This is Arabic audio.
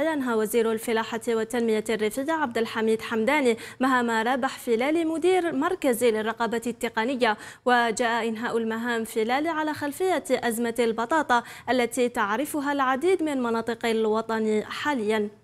ينهى وزير الفلاحة والتنمية الريفية عبد الحميد حمداني مهام رابح فلال مدير مركزي للرقابة التقنية وجاء إنهاء المهام فلال على خلفية أزمة البطاطا التي تعرفها العديد من مناطق الوطن حالياً